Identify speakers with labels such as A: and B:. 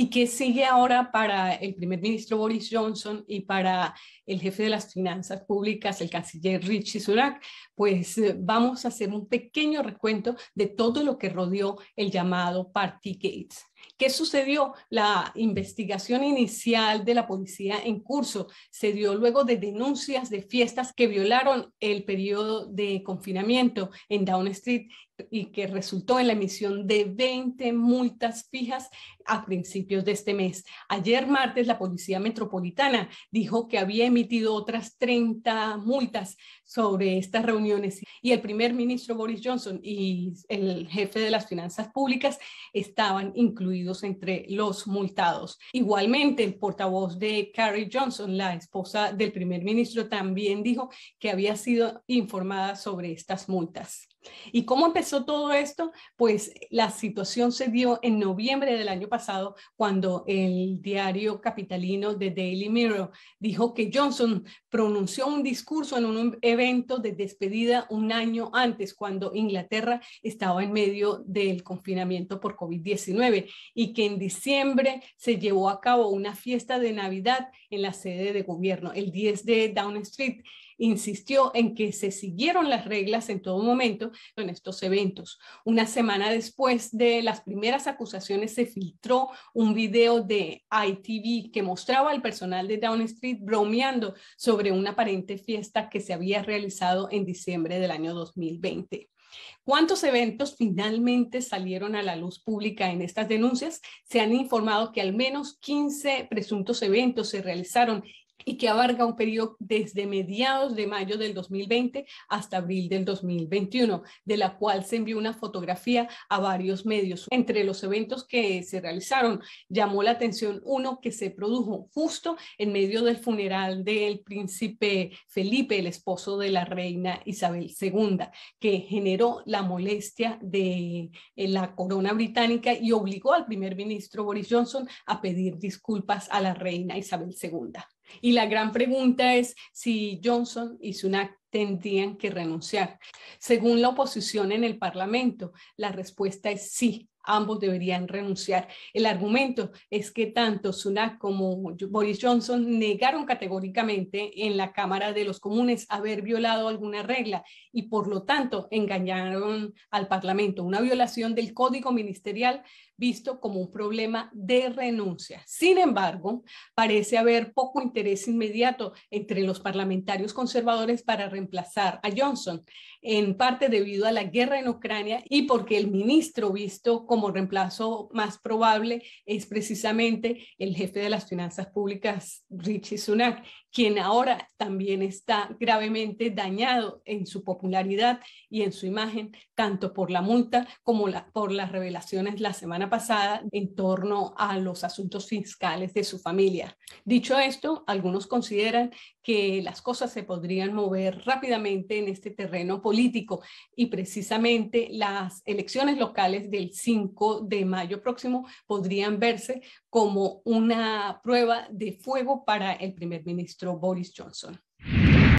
A: y qué sigue ahora para el primer ministro Boris Johnson y para el jefe de las finanzas públicas, el canciller Richie Surak, pues eh, vamos a hacer un pequeño recuento de todo lo que rodeó el llamado Party Gates. ¿Qué sucedió? La investigación inicial de la policía en curso se dio luego de denuncias de fiestas que violaron el periodo de confinamiento en Down Street y que resultó en la emisión de 20 multas fijas a principios de este mes. Ayer martes la Policía Metropolitana dijo que había emitido otras 30 multas sobre estas reuniones y el primer ministro Boris Johnson y el jefe de las finanzas públicas estaban incluidos entre los multados. Igualmente, el portavoz de Carrie Johnson, la esposa del primer ministro, también dijo que había sido informada sobre estas multas. ¿Y cómo empezó todo esto? Pues la situación se dio en noviembre del año pasado cuando el diario capitalino The Daily Mirror dijo que Johnson pronunció un discurso en un evento de despedida un año antes cuando Inglaterra estaba en medio del confinamiento por COVID-19 y que en diciembre se llevó a cabo una fiesta de Navidad en la sede de gobierno, el 10 de Down Street. Insistió en que se siguieron las reglas en todo momento en estos eventos. Una semana después de las primeras acusaciones se filtró un video de ITV que mostraba al personal de Down Street bromeando sobre una aparente fiesta que se había realizado en diciembre del año 2020. ¿Cuántos eventos finalmente salieron a la luz pública en estas denuncias? Se han informado que al menos 15 presuntos eventos se realizaron y que abarca un periodo desde mediados de mayo del 2020 hasta abril del 2021, de la cual se envió una fotografía a varios medios. Entre los eventos que se realizaron, llamó la atención uno que se produjo justo en medio del funeral del príncipe Felipe, el esposo de la reina Isabel II, que generó la molestia de eh, la corona británica y obligó al primer ministro Boris Johnson a pedir disculpas a la reina Isabel II. Y la gran pregunta es si Johnson y Sunak tendrían que renunciar. Según la oposición en el Parlamento, la respuesta es sí ambos deberían renunciar. El argumento es que tanto Sunak como Boris Johnson negaron categóricamente en la Cámara de los Comunes haber violado alguna regla y por lo tanto engañaron al Parlamento, una violación del Código Ministerial visto como un problema de renuncia. Sin embargo, parece haber poco interés inmediato entre los parlamentarios conservadores para reemplazar a Johnson, en parte debido a la guerra en Ucrania y porque el ministro visto como como reemplazo más probable es precisamente el jefe de las finanzas públicas, Richie Sunak, quien ahora también está gravemente dañado en su popularidad y en su imagen, tanto por la multa como por las revelaciones la semana pasada en torno a los asuntos fiscales de su familia. Dicho esto, algunos consideran que las cosas se podrían mover rápidamente en este terreno político y precisamente las elecciones locales del 5 de mayo próximo podrían verse como una prueba de fuego para el primer ministro Boris Johnson.